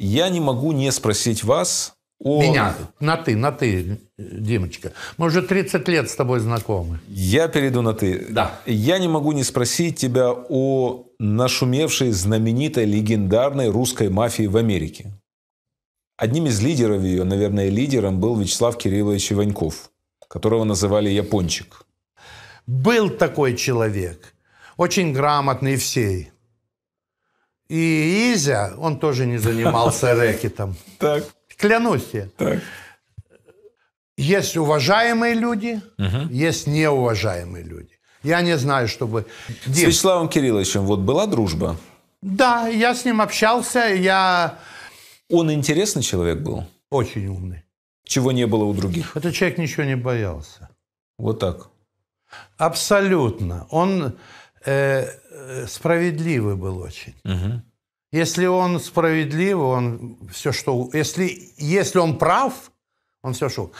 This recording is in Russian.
я не могу не спросить вас о... Меня. На ты, на ты, Димочка. Мы уже 30 лет с тобой знакомы. Я перейду на ты. Да. Я не могу не спросить тебя о нашумевшей знаменитой легендарной русской мафии в Америке. Одним из лидеров ее, наверное, лидером был Вячеслав Кириллович Иваньков, которого называли Япончик. Был такой человек, очень грамотный всей. И Кизя, он тоже не занимался рэкетом. Так. Клянусь тебе. Так. Есть уважаемые люди, угу. есть неуважаемые люди. Я не знаю, чтобы... Дим... С Вячеславом Кирилловичем вот была дружба? Да, я с ним общался, я... Он интересный человек был? Очень умный. Чего не было у других? Этот человек ничего не боялся. Вот так? Абсолютно. Он э, э справедливый был очень. Угу. Если он справедлив, он все что... Если, если он прав, он все что...